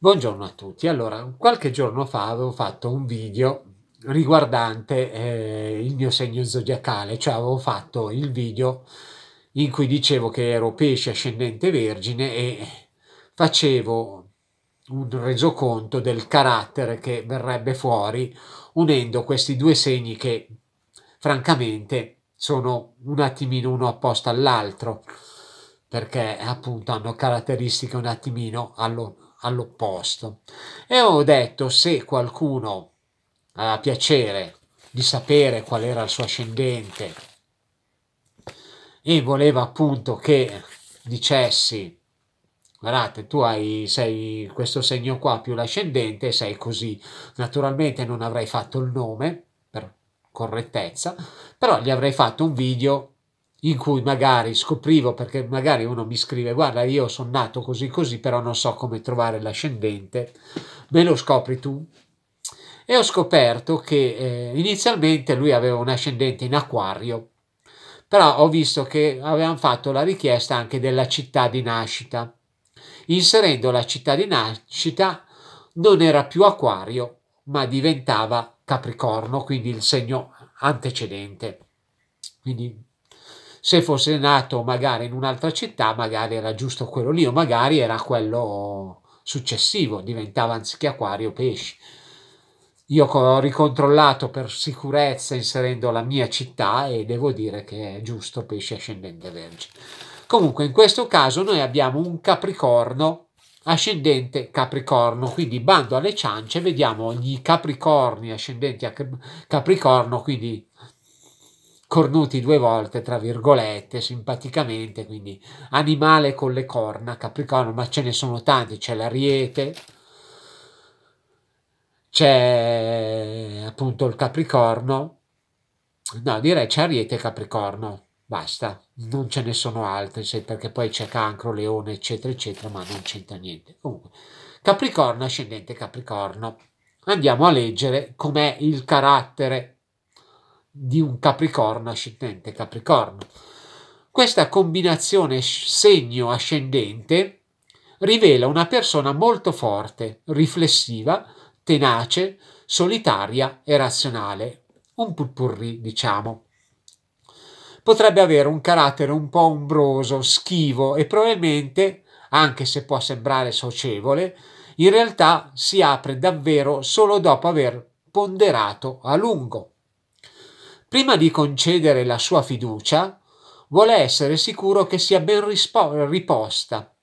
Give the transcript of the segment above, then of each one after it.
Buongiorno a tutti. Allora, qualche giorno fa avevo fatto un video riguardante eh, il mio segno zodiacale, cioè avevo fatto il video in cui dicevo che ero pesce ascendente vergine e facevo un resoconto del carattere che verrebbe fuori unendo questi due segni che francamente sono un attimino uno opposto all'altro perché appunto hanno caratteristiche un attimino all'altro all'opposto. E ho detto se qualcuno ha piacere di sapere qual era il suo ascendente e voleva appunto che dicessi guardate tu hai, sei questo segno qua più l'ascendente sei così naturalmente non avrei fatto il nome per correttezza però gli avrei fatto un video in cui magari scoprivo, perché magari uno mi scrive, guarda, io sono nato così così, però non so come trovare l'ascendente, me lo scopri tu? E ho scoperto che eh, inizialmente lui aveva un ascendente in acquario, però ho visto che avevano fatto la richiesta anche della città di nascita. Inserendo la città di nascita non era più acquario, ma diventava capricorno, quindi il segno antecedente. Quindi se fosse nato magari in un'altra città, magari era giusto quello lì, o magari era quello successivo, diventava anziché acquario pesci. Io ho ricontrollato per sicurezza inserendo la mia città e devo dire che è giusto pesce ascendente vergine. Comunque in questo caso noi abbiamo un capricorno ascendente capricorno, quindi bando alle ciance, vediamo gli capricorni ascendenti a capricorno, quindi cornuti due volte, tra virgolette, simpaticamente, quindi animale con le corna, Capricorno, ma ce ne sono tanti, c'è l'Ariete, c'è appunto il Capricorno, no direi c'è Ariete e Capricorno, basta, non ce ne sono altri, perché poi c'è Cancro, Leone, eccetera, eccetera, ma non c'entra niente. Comunque, Capricorno, ascendente Capricorno, andiamo a leggere com'è il carattere di un Capricorno ascendente Capricorno. Questa combinazione segno ascendente rivela una persona molto forte, riflessiva, tenace, solitaria e razionale. Un purpurri, diciamo. Potrebbe avere un carattere un po' ombroso, schivo e probabilmente, anche se può sembrare socievole, in realtà si apre davvero solo dopo aver ponderato a lungo. Prima di concedere la sua fiducia, vuole essere sicuro che sia ben rispo- riposta.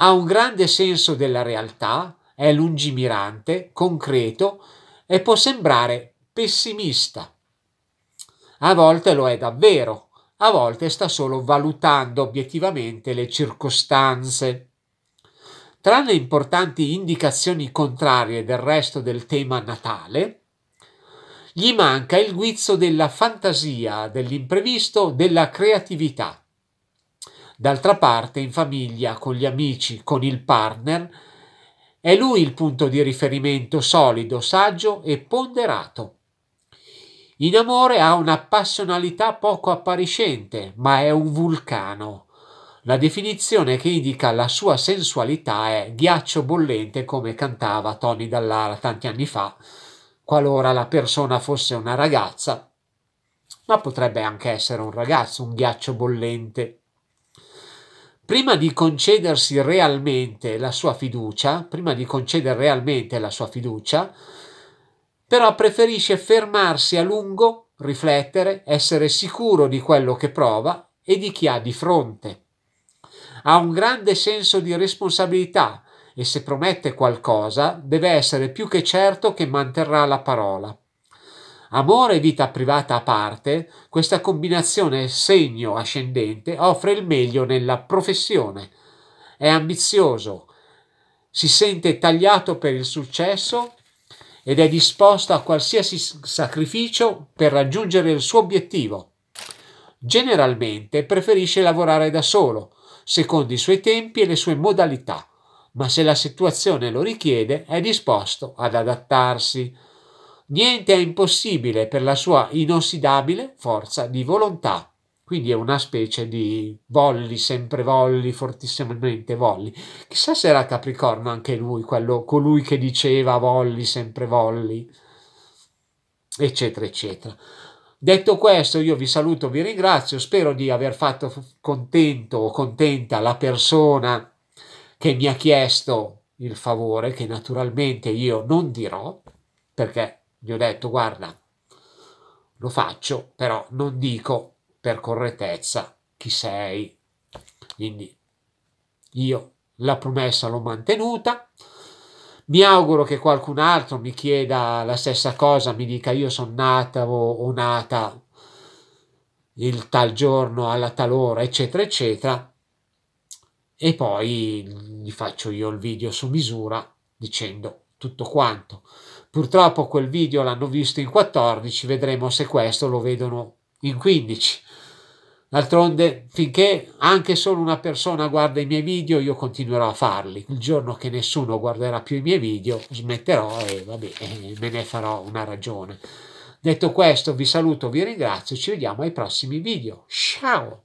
Ha un grande senso della realtà, è lungimirante, concreto e può sembrare pessimista. A volte lo è davvero, a volte sta solo valutando obiettivamente le circostanze. Tranne importanti indicazioni contrarie del resto del tema natale, gli manca il guizzo della fantasia, dell'imprevisto, della creatività. D'altra parte, in famiglia, con gli amici, con il partner, è lui il punto di riferimento solido, saggio e ponderato. In amore ha una passionalità poco appariscente, ma è un vulcano. La definizione che indica la sua sensualità è ghiaccio bollente, come cantava Tony Dallara tanti anni fa, qualora la persona fosse una ragazza, ma potrebbe anche essere un ragazzo, un ghiaccio bollente. Prima di concedersi realmente la sua fiducia, prima di concedere realmente la sua fiducia, però preferisce fermarsi a lungo, riflettere, essere sicuro di quello che prova e di chi ha di fronte. Ha un grande senso di responsabilità, e se promette qualcosa deve essere più che certo che manterrà la parola. Amore e vita privata a parte, questa combinazione segno ascendente offre il meglio nella professione. È ambizioso, si sente tagliato per il successo ed è disposto a qualsiasi sacrificio per raggiungere il suo obiettivo. Generalmente preferisce lavorare da solo, secondo i suoi tempi e le sue modalità ma se la situazione lo richiede è disposto ad adattarsi. Niente è impossibile per la sua inossidabile forza di volontà. Quindi è una specie di volli, sempre volli, fortissimamente volli. Chissà se era Capricorno anche lui, quello, colui che diceva volli, sempre volli, eccetera, eccetera. Detto questo, io vi saluto, vi ringrazio, spero di aver fatto contento o contenta la persona che mi ha chiesto il favore, che naturalmente io non dirò, perché gli ho detto guarda, lo faccio, però non dico per correttezza chi sei. Quindi io la promessa l'ho mantenuta. Mi auguro che qualcun altro mi chieda la stessa cosa, mi dica io sono nata o nata il tal giorno alla tal ora, eccetera, eccetera e poi gli faccio io il video su misura dicendo tutto quanto. Purtroppo quel video l'hanno visto in 14, vedremo se questo lo vedono in 15. D'altronde, finché anche solo una persona guarda i miei video, io continuerò a farli. Il giorno che nessuno guarderà più i miei video, smetterò e vabbè, me ne farò una ragione. Detto questo, vi saluto, vi ringrazio, ci vediamo ai prossimi video. Ciao!